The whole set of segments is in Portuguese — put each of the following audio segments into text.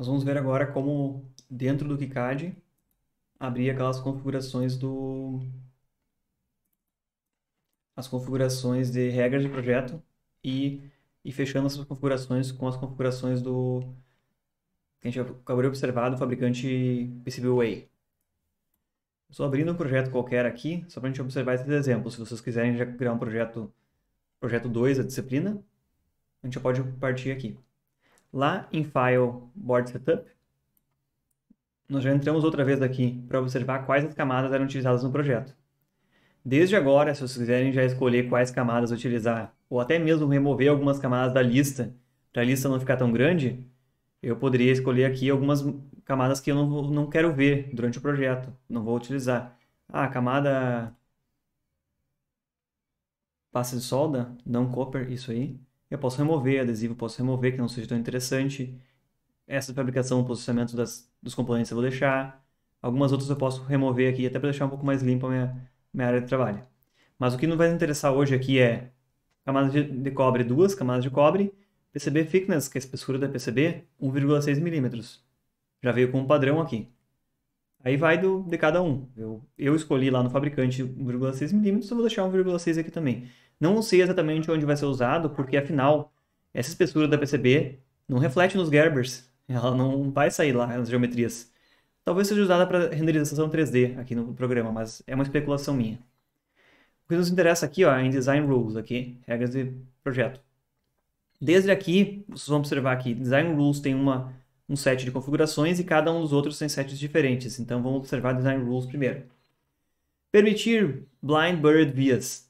Nós vamos ver agora como, dentro do KiCad, abrir aquelas configurações do... as configurações de regras de projeto e, e fechando essas configurações com as configurações do... que a gente acabou de observar do fabricante PCBWay. Estou abrindo um projeto qualquer aqui, só para a gente observar esses exemplos. Se vocês quiserem já criar um projeto, projeto 2, a disciplina, a gente já pode partir aqui lá em File Board Setup. Nós já entramos outra vez aqui para observar quais as camadas eram utilizadas no projeto. Desde agora, se vocês quiserem já escolher quais camadas utilizar, ou até mesmo remover algumas camadas da lista, para a lista não ficar tão grande, eu poderia escolher aqui algumas camadas que eu não, não quero ver durante o projeto, não vou utilizar. Ah, camada passa de solda, não copper, isso aí. Eu posso remover adesivo, posso remover que não seja tão interessante. Essa fabricação, o posicionamento das, dos componentes eu vou deixar. Algumas outras eu posso remover aqui, até para deixar um pouco mais limpa a minha, minha área de trabalho. Mas o que não vai interessar hoje aqui é camada de, de cobre, duas camadas de cobre, PCB thickness, que é a espessura da PCB, 1,6 milímetros. Já veio com um padrão aqui. Aí vai do, de cada um. Eu, eu escolhi lá no fabricante 1,6 milímetros, eu vou deixar 1,6 aqui também. Não sei exatamente onde vai ser usado, porque afinal, essa espessura da PCB não reflete nos Gerbers. Ela não vai sair lá nas geometrias. Talvez seja usada para renderização 3D aqui no programa, mas é uma especulação minha. O que nos interessa aqui ó, é em Design Rules, aqui, regras de projeto. Desde aqui, vocês vão observar que Design Rules tem uma, um set de configurações e cada um dos outros tem sets diferentes. Então, vamos observar Design Rules primeiro. Permitir Blind Buried Vias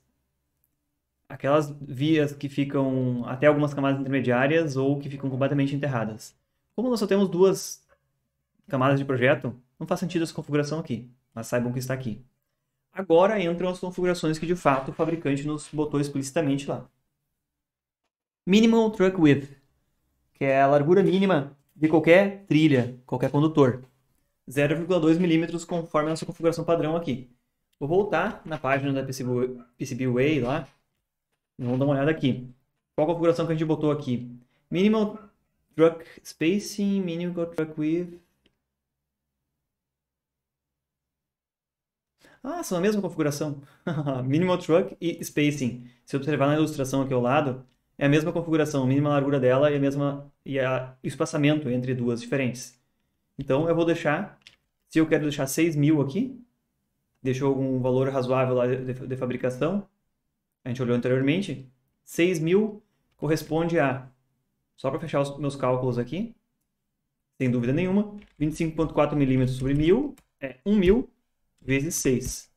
aquelas vias que ficam até algumas camadas intermediárias ou que ficam completamente enterradas. Como nós só temos duas camadas de projeto, não faz sentido essa configuração aqui, mas saibam que está aqui. Agora entram as configurações que de fato o fabricante nos botou explicitamente lá. Minimum Truck Width, que é a largura mínima de qualquer trilha, qualquer condutor. 0,2 milímetros conforme a nossa configuração padrão aqui. Vou voltar na página da PCBWay lá, Vamos dar uma olhada aqui. Qual a configuração que a gente botou aqui? Minimal truck spacing, minimal truck width. Ah, são a mesma configuração. minimal truck e spacing. Se observar na ilustração aqui ao lado, é a mesma configuração, mínima largura dela e a mesma e a, o espaçamento entre duas diferentes. Então eu vou deixar, se eu quero deixar 6 mil aqui, deixou algum valor razoável lá de, de fabricação, a gente olhou anteriormente, 6 mil corresponde a, só para fechar os meus cálculos aqui, sem dúvida nenhuma, 25,4 milímetros sobre mil é 1 mil vezes 6.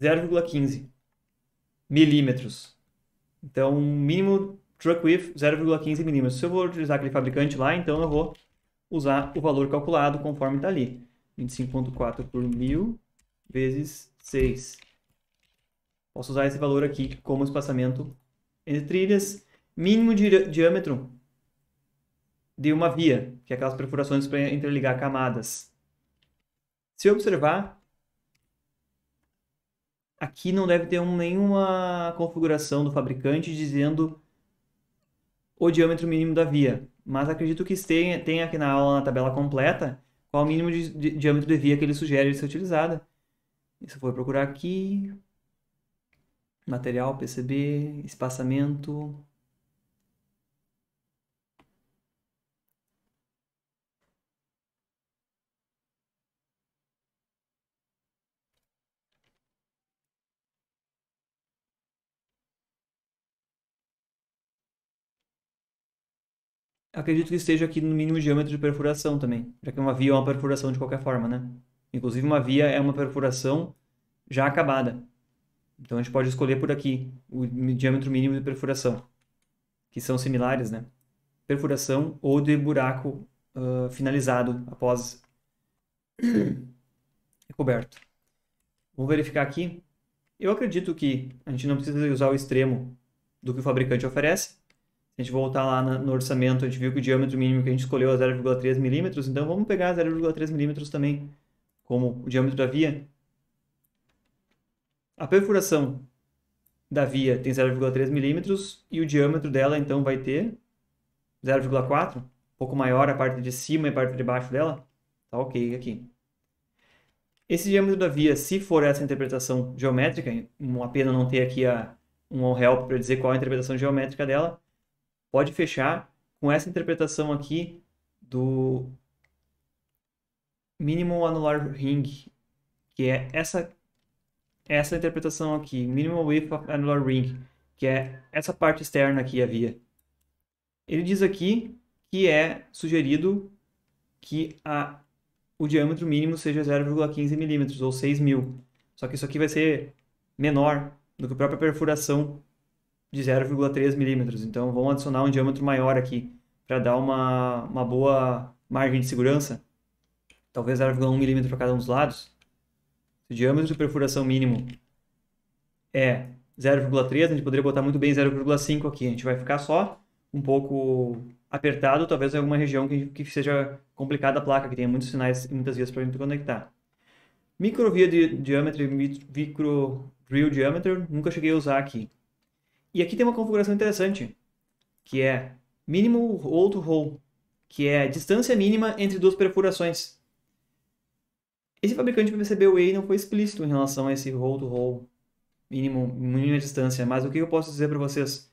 0,15 milímetros. Então, o mínimo truck width 0,15 milímetros. Se eu vou utilizar aquele fabricante lá, então eu vou usar o valor calculado conforme está ali. 25,4 por mil vezes 6. Posso usar esse valor aqui como espaçamento entre trilhas. Mínimo diâmetro de uma via, que é aquelas perfurações para interligar camadas. Se observar, aqui não deve ter um, nenhuma configuração do fabricante dizendo o diâmetro mínimo da via. Mas acredito que tenha, tenha aqui na aula, na tabela completa, qual o mínimo de, de diâmetro de via que ele sugere de ser utilizada. Isso eu vou procurar aqui material, perceber, espaçamento. Acredito que esteja aqui no mínimo diâmetro de perfuração também, já que uma via é uma perfuração de qualquer forma, né? Inclusive uma via é uma perfuração já acabada. Então a gente pode escolher por aqui o diâmetro mínimo de perfuração, que são similares, né? Perfuração ou de buraco uh, finalizado após recoberto. Vamos verificar aqui. Eu acredito que a gente não precisa usar o extremo do que o fabricante oferece. Se a gente voltar lá no orçamento, a gente viu que o diâmetro mínimo que a gente escolheu é 0,3 milímetros, então vamos pegar 0,3 milímetros também como o diâmetro da via a perfuração da via tem 0,3 milímetros e o diâmetro dela então vai ter 0,4, um pouco maior a parte de cima e a parte de baixo dela. Tá ok aqui. Esse diâmetro da via, se for essa interpretação geométrica, uma pena não ter aqui a, um help para dizer qual a interpretação geométrica dela, pode fechar com essa interpretação aqui do mínimo anular ring, que é essa essa interpretação aqui, minimal width of annular ring, que é essa parte externa aqui, a via. Ele diz aqui que é sugerido que a, o diâmetro mínimo seja 0,15 milímetros ou 6 mil. Só que isso aqui vai ser menor do que a própria perfuração de 0,3 milímetros. Então, vamos adicionar um diâmetro maior aqui para dar uma, uma boa margem de segurança. Talvez 0,1 milímetro para cada um dos lados o diâmetro de perfuração mínimo é 0,3, a gente poderia botar muito bem 0,5 aqui. A gente vai ficar só um pouco apertado, talvez em alguma região que, que seja complicada a placa, que tenha muitos sinais e muitas vias para a gente conectar. Microvia de diâmetro e micro drill diâmetro, nunca cheguei a usar aqui. E aqui tem uma configuração interessante, que é mínimo outro hole, que é a distância mínima entre duas perfurações. Esse fabricante percebeu o não foi explícito em relação a esse roll-to-roll, mínimo, mínima distância, mas o que eu posso dizer para vocês?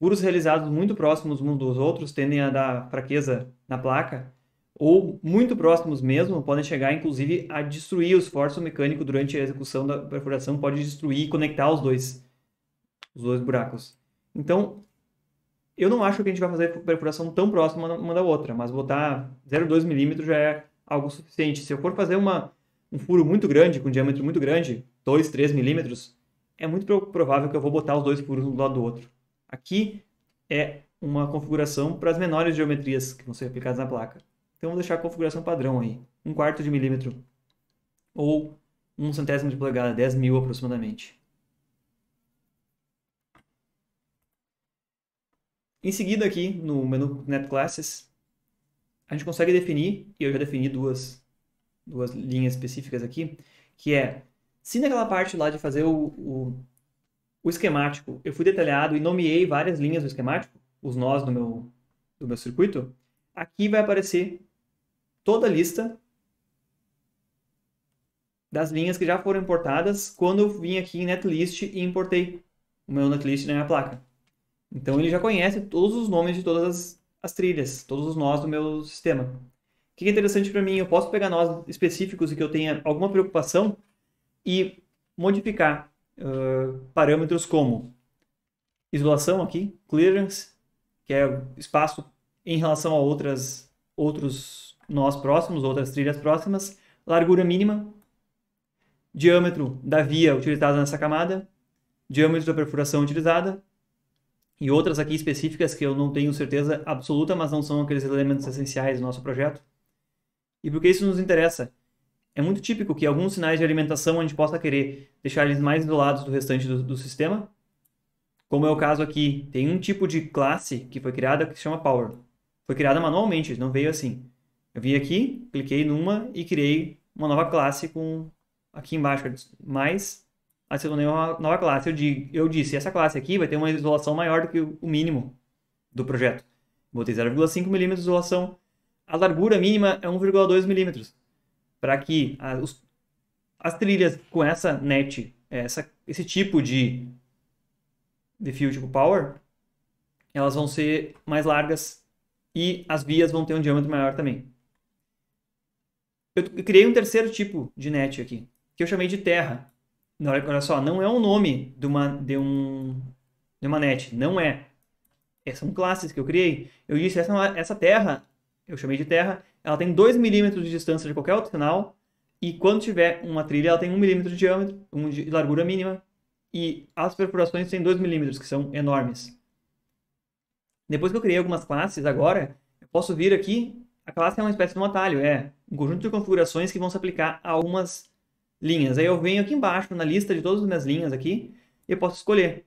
Furos realizados muito próximos uns dos outros tendem a dar fraqueza na placa, ou muito próximos mesmo, podem chegar inclusive a destruir o esforço mecânico durante a execução da perfuração, pode destruir e conectar os dois, os dois buracos. Então, eu não acho que a gente vai fazer perfuração tão próxima uma da outra, mas botar 0,2 milímetros já é algo suficiente. Se eu for fazer uma um furo muito grande, com um diâmetro muito grande, 2, 3 milímetros, é muito provável que eu vou botar os dois furos um do lado do outro. Aqui é uma configuração para as menores geometrias que vão ser aplicadas na placa. Então vou deixar a configuração padrão aí, um quarto de milímetro ou um centésimo de polegada, 10 mil aproximadamente. Em seguida aqui no menu Net Classes, a gente consegue definir, e eu já defini duas duas linhas específicas aqui, que é, se naquela parte lá de fazer o, o, o esquemático, eu fui detalhado e nomeei várias linhas do esquemático, os nós do meu, do meu circuito, aqui vai aparecer toda a lista das linhas que já foram importadas quando eu vim aqui em netlist e importei o meu netlist na minha placa. Então ele já conhece todos os nomes de todas as, as trilhas, todos os nós do meu sistema que é interessante para mim? Eu posso pegar nós específicos e que eu tenha alguma preocupação e modificar uh, parâmetros como isolação aqui, clearance, que é espaço em relação a outras, outros nós próximos, outras trilhas próximas, largura mínima, diâmetro da via utilizada nessa camada, diâmetro da perfuração utilizada, e outras aqui específicas que eu não tenho certeza absoluta, mas não são aqueles elementos essenciais do nosso projeto e por que isso nos interessa. É muito típico que alguns sinais de alimentação a gente possa querer deixar eles mais isolados do restante do, do sistema, como é o caso aqui. Tem um tipo de classe que foi criada que se chama Power. Foi criada manualmente, não veio assim. Eu vim aqui, cliquei numa e criei uma nova classe com aqui embaixo, mais adicionei uma nova classe. Eu, digo, eu disse, essa classe aqui vai ter uma isolação maior do que o mínimo do projeto. Botei 0,5 milímetros de isolação a largura mínima é 1,2 milímetros. Para que a, os, as trilhas com essa net, é, essa, esse tipo de, de fio tipo power, elas vão ser mais largas e as vias vão ter um diâmetro maior também. Eu, eu criei um terceiro tipo de net aqui, que eu chamei de terra. Olha, olha só, não é o um nome de uma, de, um, de uma net, não é. São classes que eu criei. Eu disse, essa, é, essa terra eu chamei de terra, ela tem 2 milímetros de distância de qualquer outro sinal, e quando tiver uma trilha, ela tem 1 um milímetro de diâmetro, um de largura mínima, e as perfurações têm 2 milímetros, que são enormes. Depois que eu criei algumas classes agora, eu posso vir aqui, a classe é uma espécie de um atalho, é um conjunto de configurações que vão se aplicar a algumas linhas. Aí eu venho aqui embaixo, na lista de todas as minhas linhas aqui, e eu posso escolher.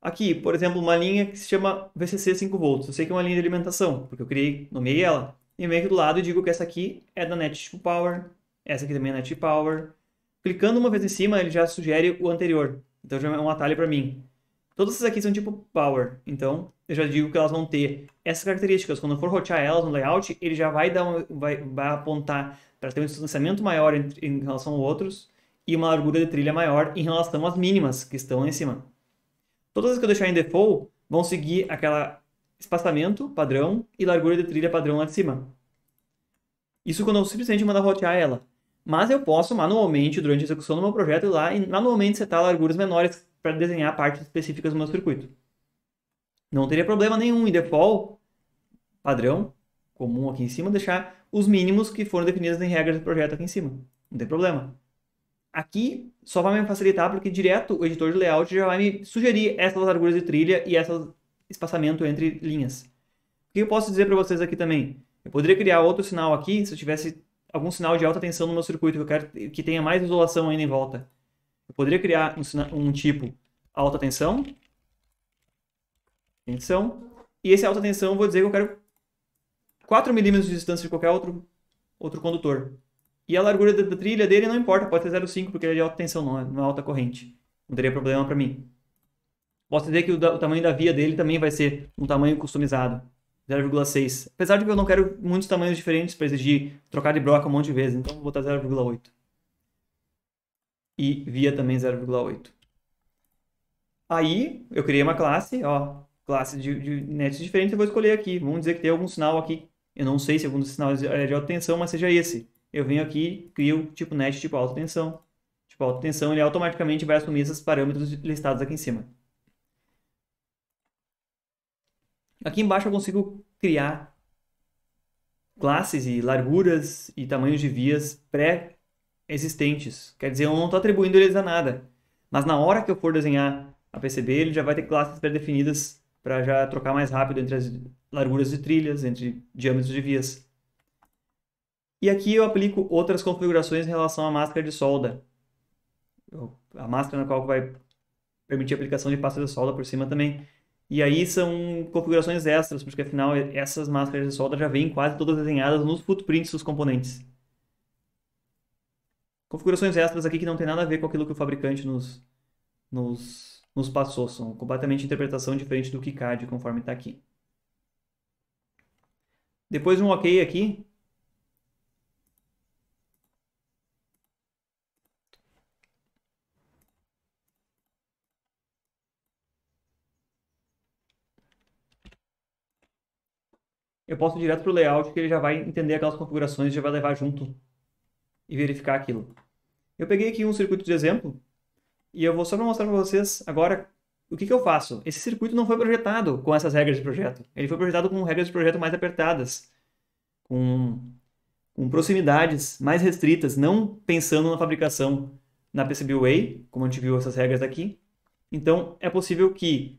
Aqui, por exemplo, uma linha que se chama VCC 5V. Eu sei que é uma linha de alimentação, porque eu criei, nomeei ela. E venho aqui do lado e digo que essa aqui é da Net Power, essa aqui também é Net Power. Clicando uma vez em cima, ele já sugere o anterior. Então já é um atalho para mim. Todas essas aqui são tipo Power. Então eu já digo que elas vão ter essas características. Quando eu for rotear elas no layout, ele já vai, dar um, vai, vai apontar para ter um distanciamento maior em, em relação a outros e uma largura de trilha maior em relação às mínimas que estão lá em cima. Então, todas as que eu deixar em default vão seguir aquela espaçamento padrão e largura de trilha padrão lá de cima. Isso quando eu simplesmente mandar rotear ela. Mas eu posso manualmente, durante a execução do meu projeto, ir lá e manualmente setar larguras menores para desenhar partes específicas do meu circuito. Não teria problema nenhum em default, padrão, comum aqui em cima, deixar os mínimos que foram definidos em regras do projeto aqui em cima. Não tem problema. Aqui só vai me facilitar porque direto o editor de layout já vai me sugerir essas larguras de trilha e esse espaçamento entre linhas. O que eu posso dizer para vocês aqui também? Eu poderia criar outro sinal aqui se eu tivesse algum sinal de alta tensão no meu circuito que eu quero que tenha mais isolação ainda em volta. Eu poderia criar um, um tipo alta tensão, tensão, e esse alta tensão eu vou dizer que eu quero 4 milímetros de distância de qualquer outro, outro condutor. E a largura da, trilha dele não importa, pode ser 0,5 porque ele é de alta tensão, não é, não é alta corrente. Não teria problema para mim. Posso dizer que o, da, o, tamanho da via dele também vai ser um tamanho customizado, 0,6. Apesar de que eu não quero muitos tamanhos diferentes para exigir trocar de broca um monte de vezes, então vou botar 0,8. E via também 0,8. Aí eu criei uma classe, ó, classe de, de nets diferente, eu vou escolher aqui. Vamos dizer que tem algum sinal aqui. Eu não sei se algum dos sinais é de alta tensão, mas seja esse eu venho aqui, crio tipo net tipo alta tensão. Tipo alta tensão, ele automaticamente vai assumir esses parâmetros listados aqui em cima. Aqui embaixo eu consigo criar classes e larguras e tamanhos de vias pré-existentes. Quer dizer, eu não estou atribuindo eles a nada. Mas na hora que eu for desenhar a PCB, ele já vai ter classes pré-definidas para já trocar mais rápido entre as larguras de trilhas, entre diâmetros de vias. E aqui eu aplico outras configurações em relação à máscara de solda. A máscara na qual vai permitir a aplicação de pasta de solda por cima também. E aí são configurações extras, porque afinal essas máscaras de solda já vêm quase todas desenhadas nos footprints dos componentes. Configurações extras aqui que não tem nada a ver com aquilo que o fabricante nos, nos, nos passou. São completamente interpretação diferente do KiCad, conforme está aqui. Depois de um OK aqui, eu posso ir direto para o layout que ele já vai entender aquelas configurações e já vai levar junto e verificar aquilo. Eu peguei aqui um circuito de exemplo e eu vou só mostrar para vocês agora o que, que, eu faço. Esse circuito não foi projetado com essas regras de projeto. Ele foi projetado com regras de projeto mais apertadas, com, com proximidades mais restritas, não pensando na fabricação na PCB Way, como a gente viu essas regras aqui. Então, é possível que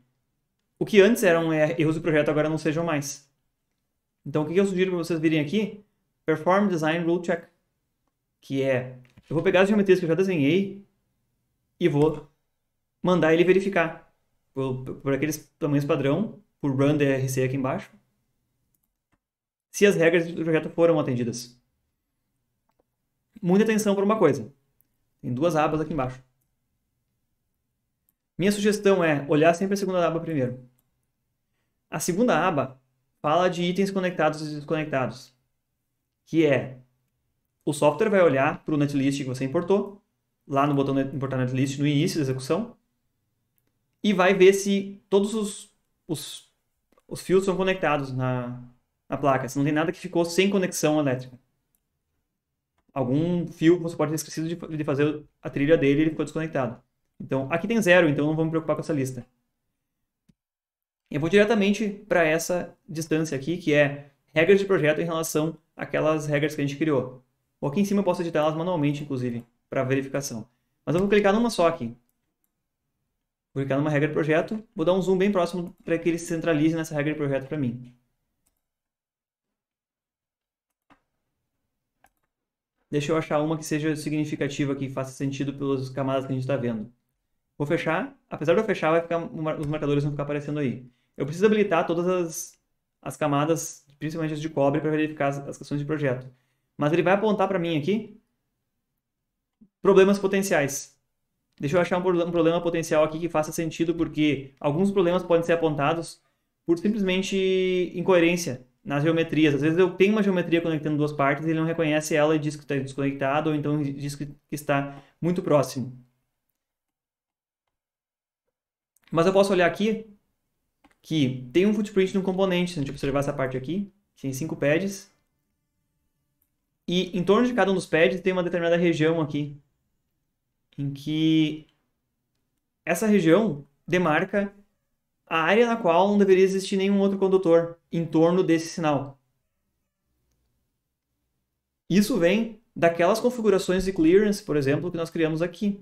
o que antes eram é, erros do projeto agora não sejam mais. Então, o que eu sugiro para vocês virem aqui? Perform Design Rule Check. Que é, eu vou pegar as geometrias que eu já desenhei e vou mandar ele verificar. Por, por aqueles tamanhos padrão, por run DRC aqui embaixo. Se as regras do projeto foram atendidas. Muita atenção para uma coisa. Tem duas abas aqui embaixo. Minha sugestão é olhar sempre a segunda aba primeiro. A segunda aba fala de itens conectados e desconectados, que é o software vai olhar para o netlist que você importou, lá no botão importar netlist no início da execução, e vai ver se todos os, os, os fios são conectados na, na placa, se não tem nada que ficou sem conexão elétrica. Algum fio você pode ter esquecido de, de fazer a trilha dele e ele ficou desconectado. Então, aqui tem zero, então não vou me preocupar com essa lista. Eu vou diretamente para essa distância aqui, que é regras de projeto em relação àquelas regras que a gente criou. Ou aqui em cima eu posso editar elas manualmente, inclusive, para verificação. Mas eu vou clicar numa só aqui. Vou clicar numa regra de projeto, vou dar um zoom bem próximo para que ele se centralize nessa regra de projeto para mim. Deixa eu achar uma que seja significativa, que faça sentido pelas camadas que a gente está vendo. Vou fechar. Apesar de eu fechar, vai ficar, os marcadores vão ficar aparecendo aí. Eu preciso habilitar todas as, as camadas, principalmente as de cobre, para verificar as, as questões de projeto. Mas ele vai apontar para mim aqui problemas potenciais. Deixa eu achar um, um problema potencial aqui que faça sentido, porque alguns problemas podem ser apontados por simplesmente incoerência nas geometrias. Às vezes eu tenho uma geometria conectando duas partes e ele não reconhece ela e diz que está desconectado, ou então diz que está muito próximo. Mas eu posso olhar aqui que tem um footprint no componente, se a gente observar essa parte aqui, tem cinco pads. E em torno de cada um dos pads tem uma determinada região aqui, em que essa região demarca a área na qual não deveria existir nenhum outro condutor em torno desse sinal. Isso vem daquelas configurações de clearance, por exemplo, que nós criamos aqui,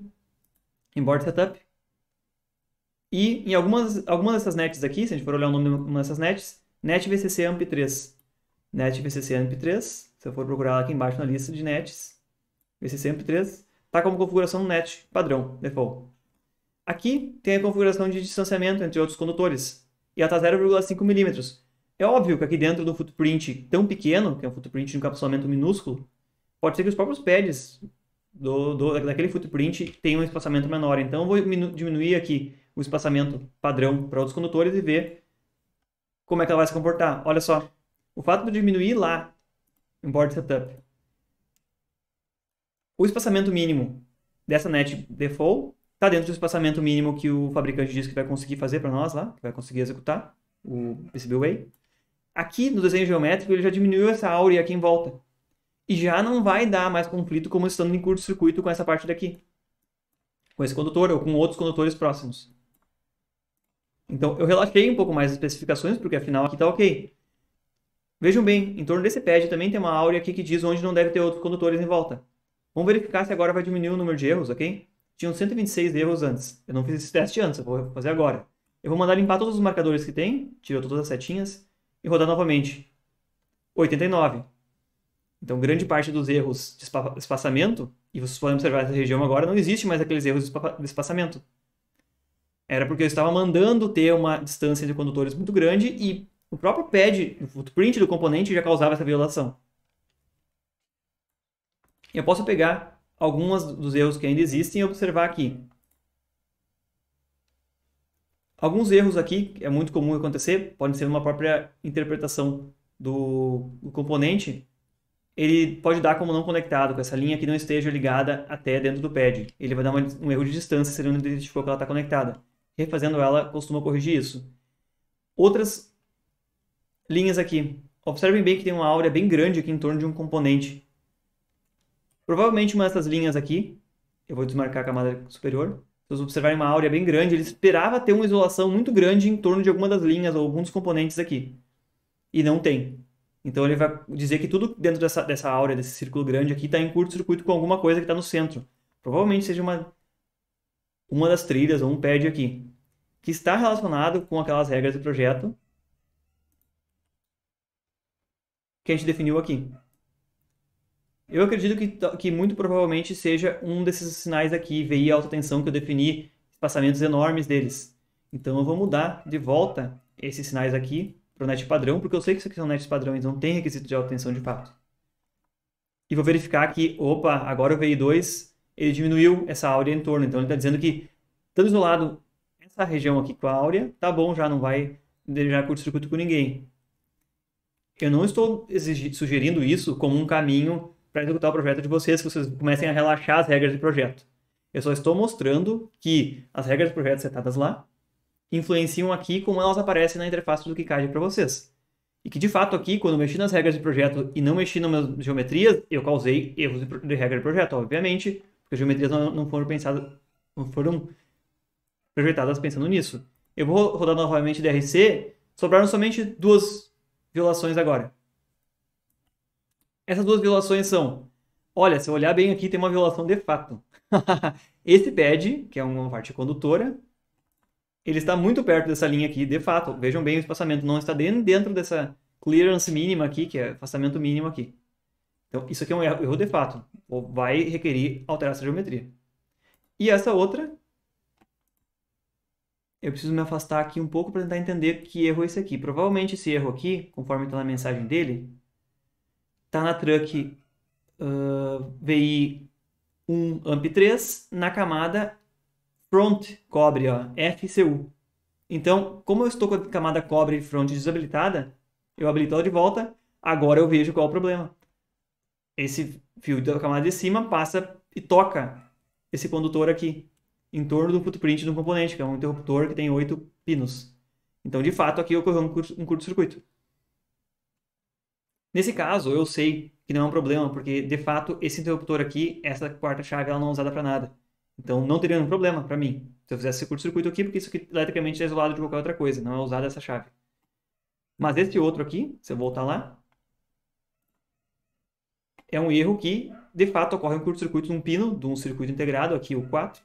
em board setup. E em algumas, algumas dessas nets aqui, se a gente for olhar o nome de uma dessas nets, net VCC AMP3. Net VCC AMP3, se eu for procurar ela aqui embaixo na lista de nets, VCC AMP3, está como configuração net padrão, default. Aqui tem a configuração de distanciamento entre outros condutores, e ela está 0,5 milímetros. É óbvio que aqui dentro do footprint tão pequeno, que é um footprint de encapsulamento minúsculo, pode ser que os próprios pads do, do, daquele footprint tenham um espaçamento menor. Então eu vou diminuir aqui o espaçamento padrão para outros condutores e ver como é que ela vai se comportar. Olha só, o fato de diminuir lá em board setup o espaçamento mínimo dessa net default está dentro do espaçamento mínimo que o fabricante diz que vai conseguir fazer para nós lá, que vai conseguir executar o PCB Way. Aqui no desenho geométrico ele já diminuiu essa áurea aqui em volta. E já não vai dar mais conflito como estando em curto-circuito com essa parte daqui. Com esse condutor ou com outros condutores próximos. Então, eu relaxei um pouco mais as especificações, porque afinal aqui está ok. Vejam bem, em torno desse pad também tem uma áurea aqui que diz onde não deve ter outros condutores em volta. Vamos verificar se agora vai diminuir o número de erros, ok? Tinham 126 erros antes. Eu não fiz esse teste antes, eu vou fazer agora. Eu vou mandar limpar todos os marcadores que tem, tirou todas as setinhas, e rodar novamente. 89. Então, grande parte dos erros de espaçamento, e vocês podem observar essa região agora, não existe mais aqueles erros de espaçamento. Era porque eu estava mandando ter uma distância entre condutores muito grande e o próprio pad, o footprint do componente já causava essa violação. Eu posso pegar alguns dos erros que ainda existem e observar aqui. Alguns erros aqui, é muito comum acontecer, podem ser uma própria interpretação do, do componente, ele pode dar como não conectado, com essa linha que não esteja ligada até dentro do pad. Ele vai dar uma, um erro de distância se ele não identificou que ela está conectada refazendo ela, costuma corrigir isso. Outras linhas aqui. Observem bem que tem uma áurea bem grande aqui em torno de um componente. Provavelmente uma dessas linhas aqui, eu vou desmarcar a camada superior, se vocês observarem uma áurea bem grande, ele esperava ter uma isolação muito grande em torno de alguma das linhas ou alguns componentes aqui. E não tem. Então ele vai dizer que tudo dentro dessa, dessa áurea, desse círculo grande aqui, está em curto-circuito com alguma coisa que está no centro. Provavelmente seja uma uma das trilhas ou um pad aqui, que está relacionado com aquelas regras do projeto que a gente definiu aqui. Eu acredito que, que muito provavelmente seja um desses sinais aqui, VI alta tensão, que eu defini espaçamentos enormes deles. Então eu vou mudar de volta esses sinais aqui para o net padrão, porque eu sei que isso aqui são nets padrões, não tem requisito de alta tensão de fato. E vou verificar que, opa, agora o VI2 ele diminuiu essa áurea em torno. Então ele está dizendo que, estando isolado essa região aqui com a áurea, tá bom, já não vai deixar curto-circuito com ninguém. Eu não estou sugerindo isso como um caminho para executar o projeto de vocês, que vocês comecem a relaxar as regras do projeto. Eu só estou mostrando que as regras do projeto setadas lá influenciam aqui como elas aparecem na interface do KiCad para vocês. E que, de fato, aqui, quando eu mexi nas regras de projeto e não mexi nas minhas geometrias, eu causei erros de regra de projeto, obviamente, porque as geometrias não, não foram pensadas. Não foram projetadas pensando nisso. Eu vou rodar novamente DRC. Sobraram somente duas violações agora. Essas duas violações são. Olha, se eu olhar bem aqui, tem uma violação de fato. Esse pad, que é uma parte condutora, ele está muito perto dessa linha aqui, de fato. Vejam bem, o espaçamento não está dentro dessa clearance mínima aqui, que é afastamento mínimo aqui. Então, isso aqui é um erro, erro de fato. Ou vai requerir alterar essa geometria. E essa outra, eu preciso me afastar aqui um pouco para tentar entender que erro é esse aqui. Provavelmente esse erro aqui, conforme está na mensagem dele, está na truck uh, ah, VI 1 AMP3 na camada front cobre, ó, FCU. Então, como eu estou com a camada cobre front desabilitada, eu habilito ela de volta, agora eu vejo qual é o problema esse fio da camada de cima passa e toca esse condutor aqui, em torno do footprint do componente, que é um interruptor que tem oito pinos. Então, de fato, aqui ocorreu um curto-circuito. Nesse caso, eu sei que não é um problema, porque, de fato, esse interruptor aqui, essa quarta chave, ela não é usada para nada. Então, não teria nenhum problema para mim se eu fizesse esse curto-circuito aqui, porque isso aqui eletricamente é isolado de qualquer outra coisa, não é usada essa chave. Mas esse outro aqui, se eu voltar lá, é um erro que, de fato, ocorre um curto-circuito num pino, de um circuito integrado, aqui o 4,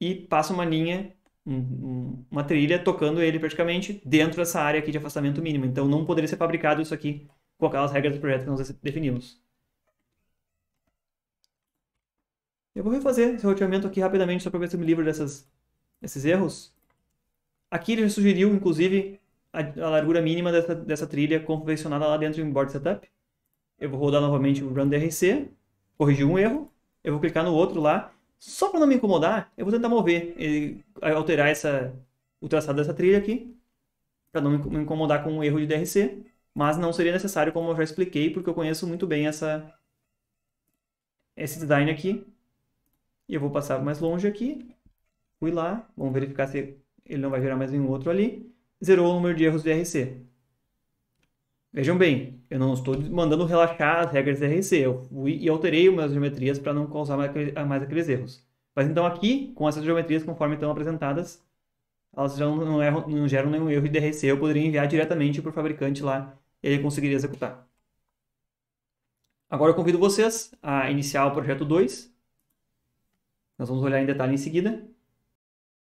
e passa uma linha, um, uma trilha tocando ele praticamente dentro dessa área aqui de afastamento mínimo. Então não poderia ser fabricado isso aqui com aquelas regras do projeto que nós definimos. Eu vou refazer esse roteamento aqui rapidamente só para ver se eu me livro dessas, desses erros. Aqui ele sugeriu, inclusive, a, a largura mínima dessa, dessa trilha convencionada lá dentro do board setup eu vou rodar novamente o run DRC, corrigir um erro, eu vou clicar no outro lá, só para não me incomodar, eu vou tentar mover, e alterar essa, o traçado dessa trilha aqui, para não me incomodar com um erro de DRC, mas não seria necessário, como eu já expliquei, porque eu conheço muito bem essa, esse design aqui. E eu vou passar mais longe aqui, fui lá, vamos verificar se ele não vai gerar mais nenhum outro ali, zerou o número de erros de DRC. Vejam bem, eu não estou mandando relaxar as regras da RC, eu fui e alterei umas geometrias para não causar mais, mais aqueles erros. Mas então aqui, com essas geometrias conforme estão apresentadas, elas já não, erram, não geram nenhum erro de DRC, eu poderia enviar diretamente para o fabricante lá e ele conseguiria executar. Agora eu convido vocês a iniciar o projeto 2. Nós vamos olhar em detalhe em seguida.